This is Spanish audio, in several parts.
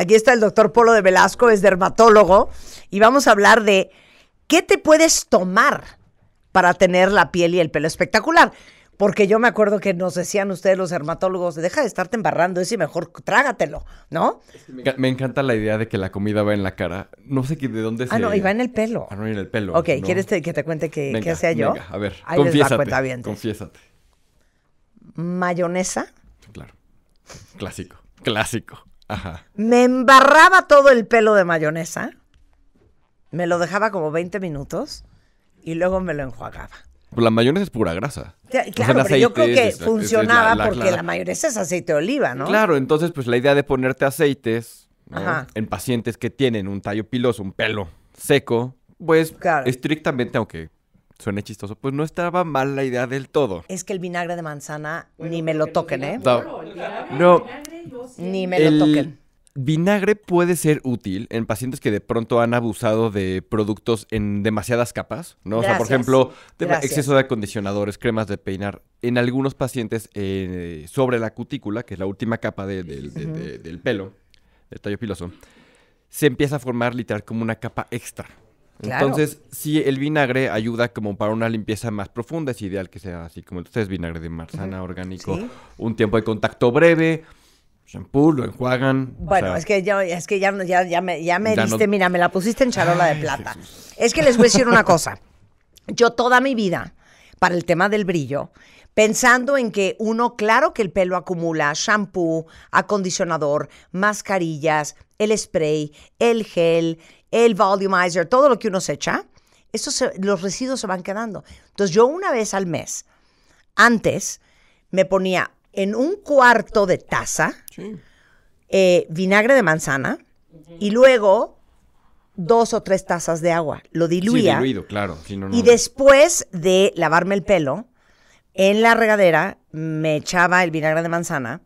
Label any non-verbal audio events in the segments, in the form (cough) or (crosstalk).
Aquí está el doctor Polo de Velasco, es dermatólogo, y vamos a hablar de qué te puedes tomar para tener la piel y el pelo espectacular. Porque yo me acuerdo que nos decían ustedes los dermatólogos, deja de estarte embarrando ese mejor trágatelo, ¿no? Me encanta la idea de que la comida va en la cara. No sé de dónde se... Ah, no, y va en el pelo. Ah, no, en el pelo. Ok, ¿quieres que te cuente qué, hacía yo? a ver, Ahí confiésate, cuenta bien. Confiésate. Mayonesa. Claro, clásico, clásico. Me embarraba todo el pelo de mayonesa, me lo dejaba como 20 minutos y luego me lo enjuagaba. Pues la mayonesa es pura grasa. Claro, pero yo creo que funcionaba porque la, mayonesa es aceite de oliva, ¿no? Claro, entonces pues la idea de ponerte aceites en pacientes que tienen un tallo piloso, un pelo seco, pues estrictamente, aunque suene chistoso, pues no estaba mal la idea del todo. Es que el vinagre de manzana ni me lo toquen, ¿eh? No, no, ni me lo toquen. Vinagre puede ser útil en pacientes que de pronto han abusado de productos en demasiadas capas, ¿no? O sea, por ejemplo, exceso de acondicionadores, cremas de peinar. En algunos pacientes eh, sobre la cutícula, que es la última capa del pelo, del tallo piloso, se empieza a formar literal como una capa extra. Entonces, si el vinagre ayuda como para una limpieza más profunda, es ideal que sea así como ustedes, vinagre de marzana orgánico, un tiempo de contacto breve, shampoo, pues, lo enjuagan. Bueno, es que, ya, es que ya, me, diste, mira, me la pusiste en charola de plata. Es que les voy a decir una cosa. (laughs) Yo toda mi vida, para el tema del brillo, pensando en que uno, claro que el pelo acumula shampoo, acondicionador, mascarillas, el spray, el gel, el volumizer, todo lo que uno se echa, los residuos se van quedando. Entonces yo una vez al mes, antes, me ponía en un cuarto de taza eh, vinagre de manzana y luego dos o tres tazas de agua. Lo diluía. Sí, diluido, claro. Y después de lavarme el pelo, en la regadera me echaba el vinagre de manzana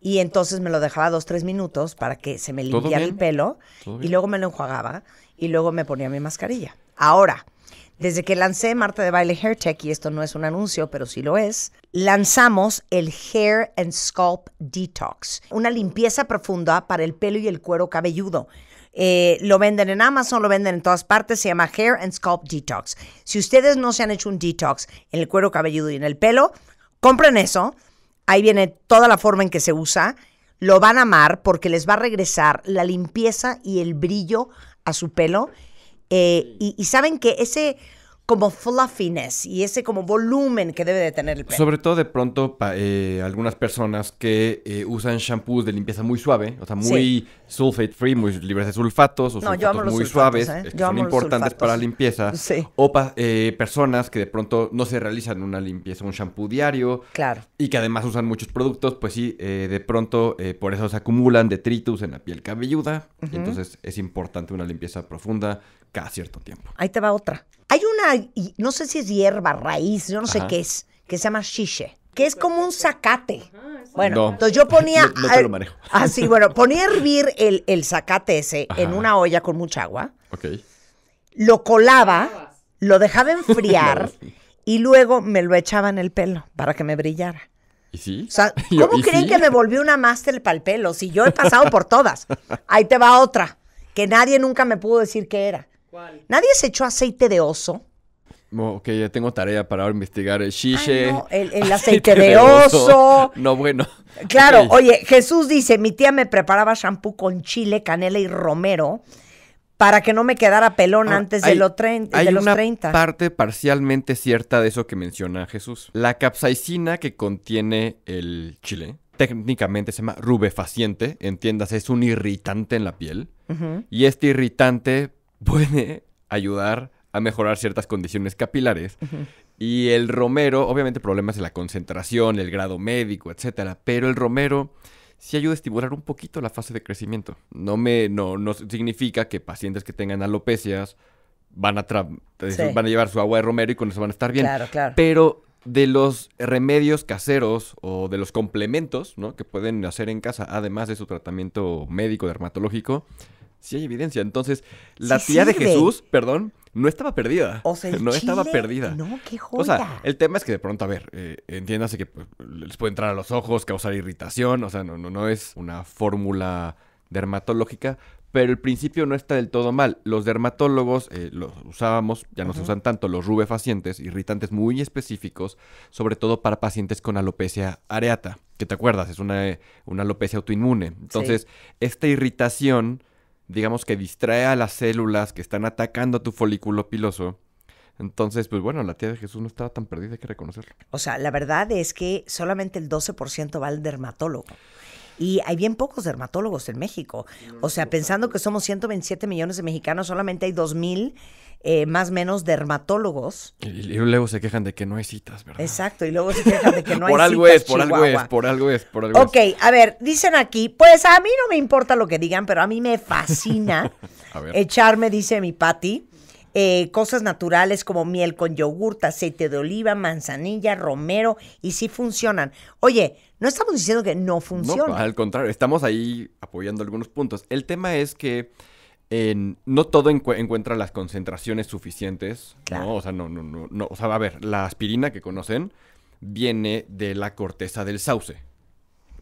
y entonces me lo dejaba dos, tres minutos para que se me limpiara el pelo y luego me lo enjuagaba y luego me ponía mi mascarilla. Ahora, desde que lancé Marta de Baile Hair Tech, y esto no es un anuncio, pero sí lo es, lanzamos el Hair and Scalp Detox, una limpieza profunda para el pelo y el cuero cabelludo. Eh, lo venden en Amazon, lo venden en todas partes, se llama Hair and Scalp Detox. Si ustedes no se han hecho un detox en el cuero cabelludo y en el pelo, compren eso. Ahí viene toda la forma en que se usa. Lo van a amar porque les va a regresar la limpieza y el brillo a su pelo eh, y, saben que ese como fluffiness y ese como volumen que debe de tener el pelo. Sobre todo de pronto eh, algunas personas que eh, usan shampoos de limpieza muy suave, o sea, muy sulfate free, muy libres de sulfatos o sulfatos muy suaves, son importantes para la limpieza. (laughs) O eh, personas que de pronto no se realizan una limpieza, un shampoo diario. Claro. Y que además usan muchos productos, pues sí, de pronto por eso se acumulan detritus en la piel cabelluda. y entonces es importante una limpieza profunda cada cierto tiempo. Ahí te va otra. Hay una, no sé si es hierba, raíz, yo no sé qué es, que se llama shishe, que es como un zacate. Bueno, entonces yo ponía. (laughs) No, te lo manejo. Así, (laughs) ah, bueno, ponía a hervir el, el zacate ese en una olla con mucha agua. Ok. Lo colaba, lo dejaba enfriar (laughs) y luego me lo echaba en el pelo para que me brillara. ¿Y sí? O sea, ¿cómo creen que me volví una máster para el pelo? Si yo he pasado por todas. Ahí te va otra, que nadie nunca me pudo decir qué era. ¿Nadie se echó aceite de oso? Ok, ya tengo tarea para investigar el shishe. el, (laughs) aceite, de, oso. No, bueno. Claro, oye, Jesús dice, mi tía me preparaba shampoo con chile, canela y romero para que no me quedara pelón antes de, hay los una 30. parte parcialmente cierta de eso que menciona Jesús. La capsaicina que contiene el chile, técnicamente se llama rubefaciente, entiendas, es un irritante en la piel. Y este irritante puede ayudar a mejorar ciertas condiciones capilares. Y el romero, obviamente problemas de la concentración, el grado médico, etcétera, pero el romero sí ayuda a estimular un poquito la fase de crecimiento. No me no, no significa que pacientes que tengan alopecias van a van a llevar su agua de romero y con eso van a estar bien. Claro, claro. Pero de los remedios caseros o de los complementos, que pueden hacer en casa además de su tratamiento médico dermatológico, sí hay evidencia. Entonces, la tía de Jesús, perdón, no estaba perdida. O sea, (laughs) no estaba perdida. No, qué joda. O sea, el tema es que de pronto, a ver, eh, entiéndase que pues, les puede entrar a los ojos, causar irritación, o sea, no, no, es una fórmula dermatológica, pero el principio no está del todo mal. Los dermatólogos eh, los usábamos, ya no se usan tanto, los rubefacientes, irritantes muy específicos, sobre todo para pacientes con alopecia areata, que te acuerdas, es una, eh, una alopecia autoinmune. Entonces, esta irritación digamos que distrae a las células que están atacando tu folículo piloso. Entonces, pues bueno, la tía de Jesús no estaba tan perdida, hay que reconocerlo. O sea, la verdad es que solamente el 12% va al dermatólogo. Y hay bien pocos dermatólogos en México. O sea, pensando que somos 127 millones de mexicanos, solamente hay 2 mil. Eh, más menos dermatólogos. Y, luego se quejan de que no hay citas, ¿verdad? Exacto, y luego se quejan de que no (laughs) hay por citas. Algo es, por algo es, por algo es, por algo es. Ok, a ver, dicen aquí, pues a mí no me importa lo que digan, pero a mí me fascina (laughs) echarme, dice mi Patti, eh, cosas naturales como miel con yogurt, aceite de oliva, manzanilla, romero, y sí funcionan. Oye, no estamos diciendo que no funcionan. No, pues, al contrario, estamos ahí apoyando algunos puntos. El tema es que en, no todo encuentra las concentraciones suficientes. ¿no? O sea, no, no, no, no. O sea, a ver, la aspirina que conocen viene de la corteza del sauce.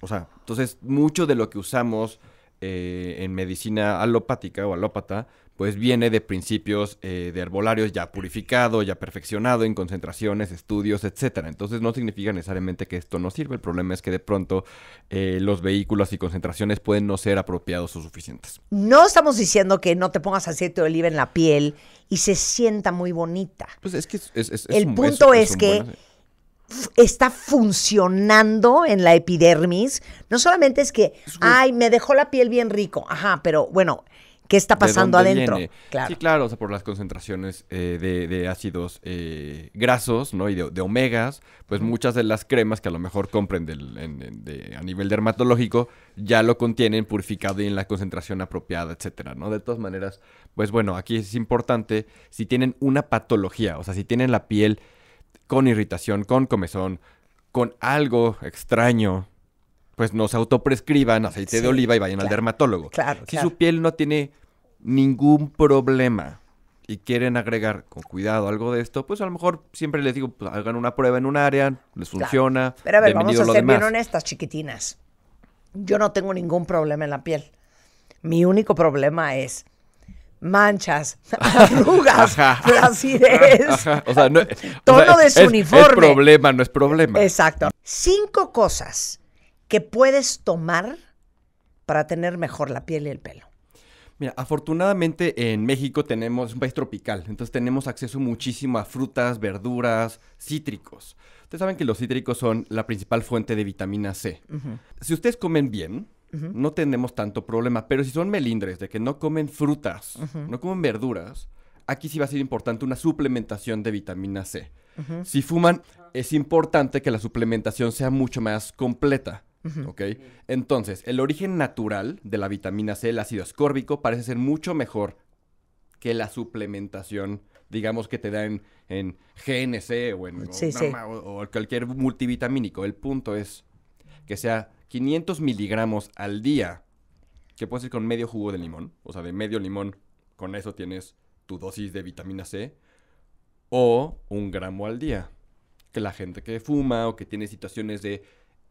O sea, entonces mucho de lo que usamos eh, en medicina alopática o alópata, pues viene de principios eh, de herbolarios ya purificado, ya perfeccionado en concentraciones, estudios, etcétera. Entonces no significa necesariamente que esto no sirve. El problema es que de pronto eh, los vehículos y concentraciones pueden no ser apropiados o suficientes. No estamos diciendo que no te pongas aceite de oliva en la piel y se sienta muy bonita. Pues es que es, El punto es, que está funcionando en la epidermis, no solamente es que, ay, me dejó la piel bien rico, ajá, pero bueno, ¿qué está pasando adentro? Claro. Sí, claro, o sea, por las concentraciones eh, de, ácidos eh, grasos, ¿no? Y de, omegas, pues muchas de las cremas que a lo mejor compren a nivel dermatológico ya lo contienen purificado y en la concentración apropiada, etcétera, ¿no? De todas maneras, pues bueno, aquí es importante si tienen una patología, o sea, si tienen la piel con irritación, con comezón, con algo extraño, pues nos autoprescriban aceite de oliva y vayan al dermatólogo. Claro, si su piel no tiene ningún problema y quieren agregar con cuidado algo de esto, pues a lo mejor siempre les digo, pues, hagan una prueba en un área, les funciona. Pero a ver, vamos a ser bien honestas, chiquitinas. Yo no tengo ningún problema en la piel. Mi único problema es manchas, (laughs) arrugas, flacidez, no, tono de es, Es problema, no es problema. Exacto. Cinco cosas que puedes tomar para tener mejor la piel y el pelo. Mira, afortunadamente en México tenemos, es un país tropical, entonces tenemos acceso muchísimo a frutas, verduras, cítricos. Ustedes saben que los cítricos son la principal fuente de vitamina C. Si ustedes comen bien, no tenemos tanto problema. Pero si son melindres, de que no comen frutas, no comen verduras, aquí sí va a ser importante una suplementación de vitamina C. Si fuman, es importante que la suplementación sea mucho más completa. ¿Ok? Entonces, el origen natural de la vitamina C, el ácido ascórbico, parece ser mucho mejor que la suplementación, digamos, que te dan en, GNC o en cualquier multivitamínico. El punto es que sea 500 miligramos al día, que puedes ir con medio jugo de limón, o sea, de medio limón, con eso tienes tu dosis de vitamina C, o un gramo al día. Que la gente que fuma o que tiene situaciones de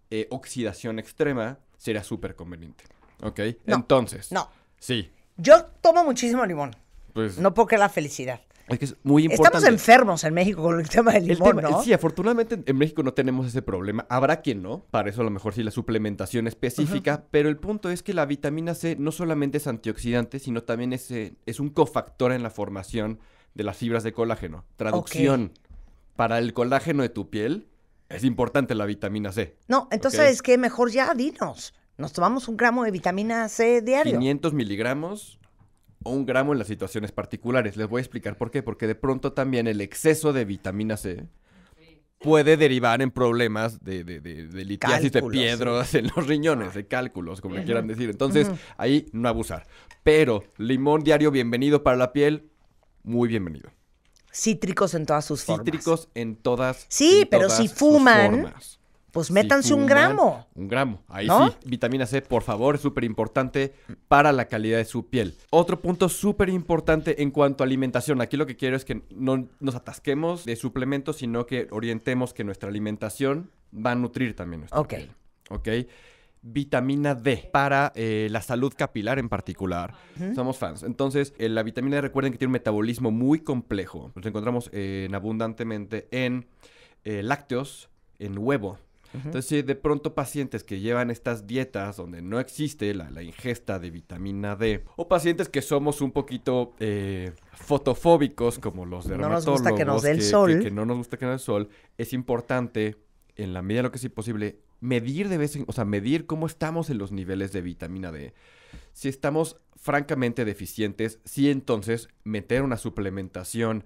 eh, oxidación extrema será súper conveniente. ¿Ok? Entonces. No. Sí. Yo tomo muchísimo limón. Pues no porque la felicidad. Estamos enfermos en México con el tema del limón, ¿no? Sí, afortunadamente en México no tenemos ese problema. Habrá quien no, para eso a lo mejor sí la suplementación específica, pero el punto es que la vitamina C no solamente es antioxidante, sino también es, eh, es un cofactor en la formación de las fibras de colágeno. Traducción. Para el colágeno de tu piel es importante la vitamina C. No, entonces es que mejor ya dinos. Nos tomamos un gramo de vitamina C diario. 500 miligramos o un gramo en las situaciones particulares. Les voy a explicar por qué. Porque de pronto también el exceso de vitamina C puede derivar en problemas de, de, de, litiasis, de piedras en los riñones, de ah. cálculos, como quieran decir. Entonces, ahí no abusar. Pero limón diario, bienvenido para la piel, muy bienvenido. Cítricos en todas sus Cítricos formas. Cítricos en todas. Sí, pero si fuman pues métanse un, gramo. Un gramo, ahí sí. Vitamina C, por favor, es súper importante para la calidad de su piel. Otro punto súper importante en cuanto a alimentación. Aquí lo que quiero es que no nos atasquemos de suplementos, sino que orientemos que nuestra alimentación va a nutrir también nuestra okay. piel. Ok. Vitamina D para eh, la salud capilar en particular. Somos fans. Entonces, eh, la vitamina D, recuerden que tiene un metabolismo muy complejo. Nos encontramos eh, abundantemente en lácteos, en huevo, entonces, si de pronto pacientes que llevan estas dietas donde no existe la, ingesta de vitamina D, o pacientes que somos un poquito eh, fotofóbicos, como los dermatólogos, que no nos gusta que nos dé el sol, es importante, en la medida de lo que sea posible, medir de vez en, o medir cómo estamos en los niveles de vitamina D. Si estamos francamente deficientes, sí entonces meter una suplementación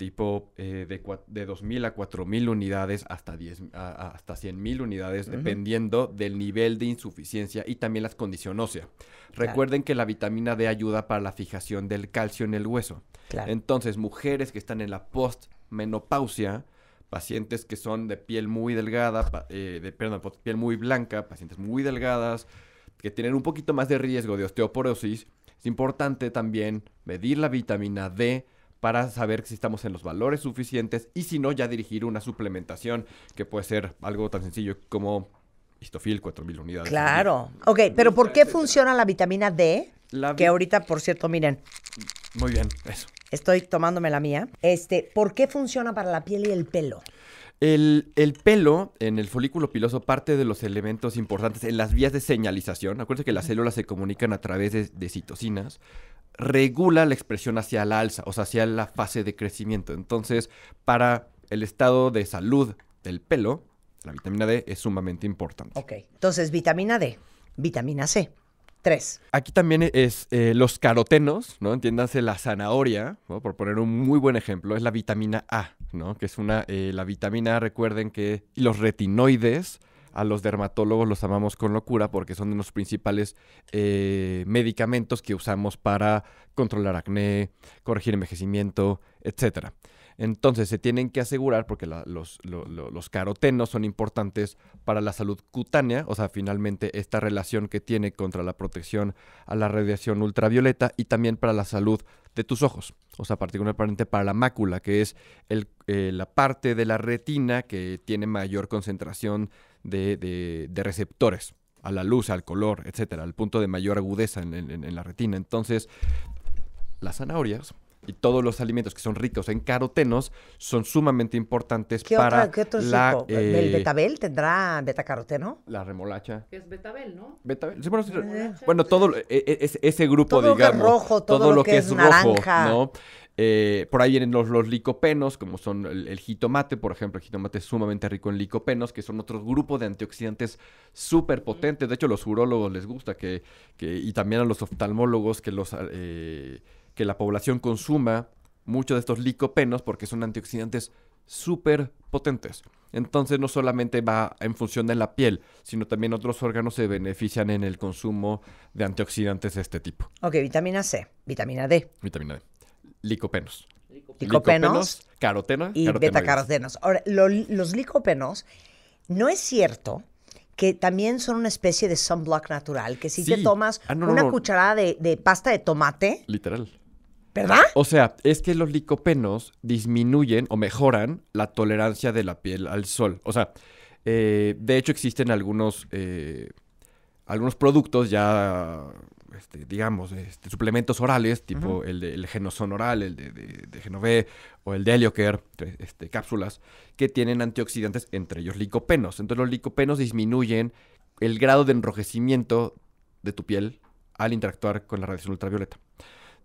tipo eh, de, de 2.000 a 4.000 unidades hasta, hasta 100.000 unidades, dependiendo del nivel de insuficiencia y también las condiciones óseas. Recuerden que la vitamina D ayuda para la fijación del calcio en el hueso. Entonces, mujeres que están en la postmenopausia, pacientes que son de piel muy delgada, eh, de, perdón, pues, piel muy blanca, pacientes muy delgadas, que tienen un poquito más de riesgo de osteoporosis, es importante también medir la vitamina D, para saber si estamos en los valores suficientes y si no, ya dirigir una suplementación que puede ser algo tan sencillo como histofil, 4.000 unidades. Claro. Ok, pero ¿por qué funciona la vitamina D? que ahorita, por cierto, miren. Muy bien, eso. Estoy tomándome la mía. Este, ¿por qué funciona para la piel y el pelo? El, pelo en el folículo piloso parte de los elementos importantes en las vías de señalización. Acuérdense que las células se comunican a través de, de citocinas. Regula la expresión hacia la alza, o sea, hacia la fase de crecimiento. Entonces, para el estado de salud del pelo, la vitamina D es sumamente importante. Ok, entonces vitamina D, vitamina C. Tres. Aquí también es eh, los carotenos, ¿no? Entiéndanse la zanahoria, por poner un muy buen ejemplo, es la vitamina A, ¿no? Que es una, eh, la vitamina A, recuerden que los retinoides, a los dermatólogos los amamos con locura porque son de los principales eh, medicamentos que usamos para controlar acné, corregir envejecimiento, etcétera. Entonces se tienen que asegurar, porque los, carotenos son importantes para la salud cutánea, o sea, finalmente esta relación que tiene contra la protección a la radiación ultravioleta y también para la salud de tus ojos, o sea, particularmente para la mácula, que es eh, la parte de la retina que tiene mayor concentración de, receptores a la luz, al color, etcétera, el punto de mayor agudeza en, en la retina. Entonces, las zanahorias y todos los alimentos que son ricos en carotenos son sumamente importantes para ¿qué otro la... ¿El eh, betabel tendrá betacaroteno? La remolacha. Que es betabel, ¿no? Betabel. bueno, todo e, e, ese grupo, digamos. Todo lo que es rojo, todo, lo, que, es, naranja. Eh, por ahí vienen los, licopenos, como son el, jitomate, por ejemplo. El jitomate es sumamente rico en licopenos, que son otro grupo de antioxidantes súper potentes. De hecho, a los urólogos les gusta que, que, y también a los oftalmólogos que los... Eh, que la población consuma mucho de estos licopenos porque son antioxidantes súper potentes. Entonces no solamente va en función de la piel, sino también otros órganos se benefician en el consumo de antioxidantes de este tipo. Ok, vitamina C, vitamina D. Vitamina D. Licopenos. Licopenos, caroteno y betacarotenos. Ahora, los licopenos, no es cierto que también son una especie de sunblock natural, que si te tomas ah, una cucharada de, de, pasta de tomate. Literal. ¿Verdad? O sea, es que los licopenos disminuyen o mejoran la tolerancia de la piel al sol. O sea, eh, de hecho existen algunos, eh, algunos productos ya, este, digamos, este, suplementos orales, tipo el, de, el oral, el de, de, Genové o el de Helioker, este, este, cápsulas, que tienen antioxidantes, entre ellos licopenos. Entonces los licopenos disminuyen el grado de enrojecimiento de tu piel al interactuar con la radiación ultravioleta.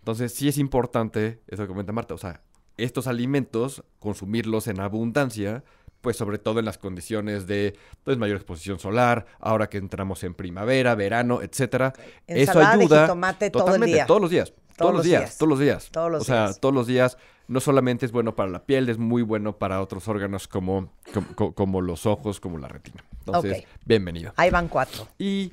Entonces sí es importante, eso que comenta Marta, o sea, estos alimentos, consumirlos en abundancia, pues sobre todo en las condiciones de pues, mayor exposición solar, ahora que entramos en primavera, verano, etcétera. Eso ayuda totalmente, todo el día. todos los días. Todos, los días, todos los días. Todos los o sea, todos los días no solamente es bueno para la piel, es muy bueno para otros órganos como, como, los ojos, como la retina. Entonces, bienvenido. Ahí van cuatro. Y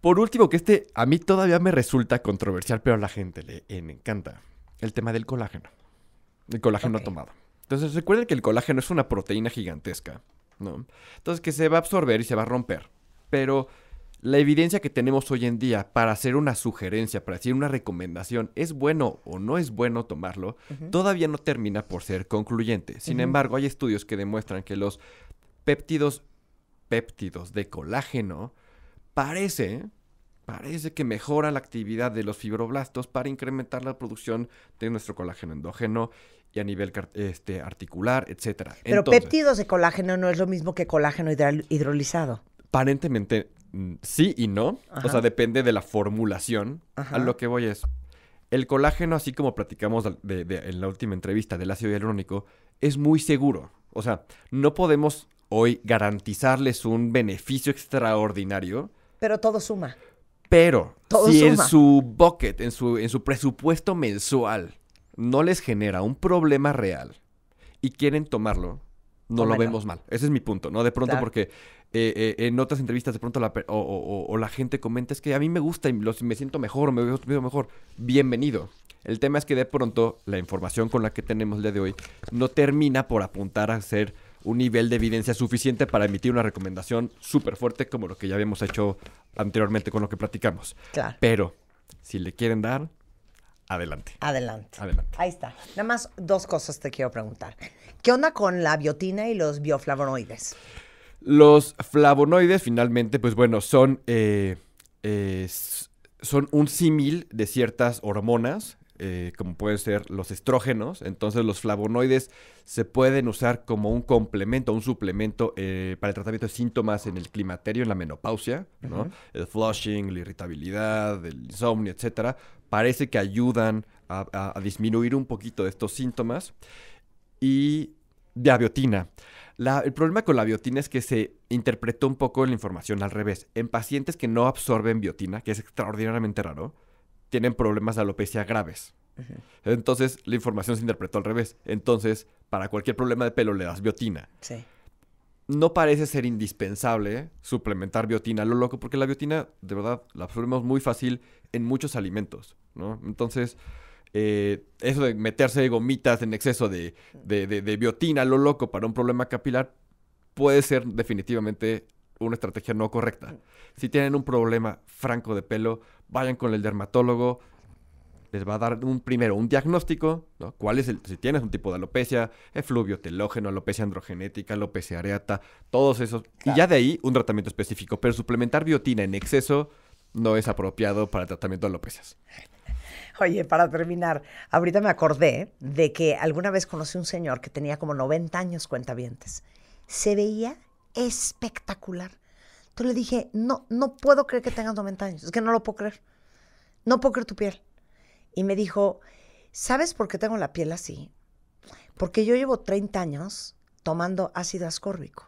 por último, que este a mí todavía me resulta controversial, pero a la gente le, eh, encanta. El tema del colágeno. El colágeno tomado. Entonces recuerden que el colágeno es una proteína gigantesca, ¿no? Entonces que se va a absorber y se va a romper. Pero la evidencia que tenemos hoy en día para hacer una sugerencia, para decir una recomendación, es bueno o no es bueno tomarlo, todavía no termina por ser concluyente. Sin embargo, hay estudios que demuestran que los péptidos, péptidos de colágeno, parece, parece que mejora la actividad de los fibroblastos para incrementar la producción de nuestro colágeno endógeno y a nivel este, articular, etc. Pero péptidos de colágeno no es lo mismo que colágeno hidrolizado. Aparentemente mm, sí y no. O sea, depende de la formulación. A lo que voy es, el colágeno, así como platicamos en la última entrevista del ácido hialurónico, es muy seguro. O sea, no podemos hoy garantizarles un beneficio extraordinario, pero todo suma. Pero si en su bucket, en su, en su presupuesto mensual, no les genera un problema real y quieren tomarlo, no lo vemos mal. Ese es mi punto, ¿no? De pronto porque eh, eh, en otras entrevistas de pronto la, o, la gente comenta es que a mí me gusta y me siento mejor, me veo mejor. Bienvenido. El tema es que de pronto la información con la que tenemos el día de hoy no termina por apuntar a ser un nivel de evidencia suficiente para emitir una recomendación súper fuerte como lo que ya habíamos hecho anteriormente con lo que platicamos. Pero si le quieren dar, adelante. Adelante. Adelante. Ahí está. Nada más dos cosas te quiero preguntar. ¿Qué onda con la biotina y los bioflavonoides? Los flavonoides, finalmente, pues bueno, son, eh, eh, son un símil de ciertas hormonas eh, como pueden ser los estrógenos. Entonces los flavonoides se pueden usar como un complemento, un suplemento eh, para el tratamiento de síntomas en el climaterio, en la menopausia, El flushing, la irritabilidad, el insomnio, etcétera. Parece que ayudan a, disminuir un poquito de estos síntomas. Y de aviotina. el problema con la biotina es que se interpretó un poco la información al revés. En pacientes que no absorben biotina, que es extraordinariamente raro, tienen problemas de alopecia graves. Entonces, la información se interpretó al revés. Entonces, para cualquier problema de pelo le das biotina. Sí. No parece ser indispensable suplementar biotina lo loco, porque la biotina, de verdad, la absorbemos muy fácil en muchos alimentos, Entonces, eh, eso de meterse gomitas en exceso de, de, de, biotina lo loco para un problema capilar puede ser definitivamente una estrategia no correcta. Si tienen un problema franco de pelo, vayan con el dermatólogo. Les va a dar un primero un diagnóstico, ¿no? ¿Cuál es el, si tienes un tipo de alopecia, efluvio telógeno, alopecia androgenética, alopecia areata, todos esos. Y ya de ahí un tratamiento específico. Pero suplementar biotina en exceso no es apropiado para el tratamiento de alopecias. Oye, para terminar, ahorita me acordé de que alguna vez conocí un señor que tenía como 90 años cuentavientes. Se veía espectacular. Entonces le dije, no, no puedo creer que tengas 90 años, es que no lo puedo creer. No puedo creer tu piel. Y me dijo, ¿sabes por qué tengo la piel así? Porque yo llevo 30 años tomando ácido ascórbico.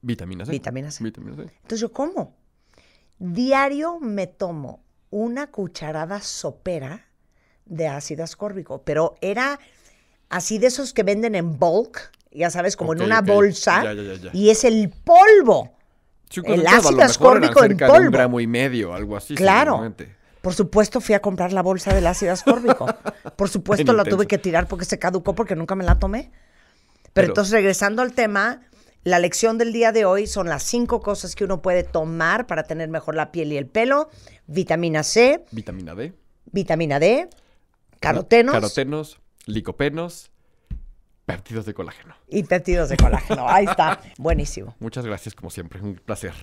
Vitamina C. Vitamina C. Entonces yo cómo? Diario me tomo una cucharada sopera de ácido ascórbico, pero era así de esos que venden en bulk, ya sabes, como en una bolsa. Y es el polvo. el ácido ascórbico en polvo. un gramo y medio, algo así. Claro. Por supuesto fui a comprar la bolsa del ácido ascórbico. (laughs) Por supuesto la tuve que tirar porque se caducó porque nunca me la tomé. Pero entonces regresando al tema, la lección del día de hoy son las cinco cosas que uno puede tomar para tener mejor la piel y el pelo. Vitamina C. Vitamina D. Vitamina D. Carotenos. Carotenos, licopenos, Partidos de colágeno. Y pertidos de colágeno. Ahí está. (laughs) Buenísimo. Muchas gracias, como siempre. Un placer.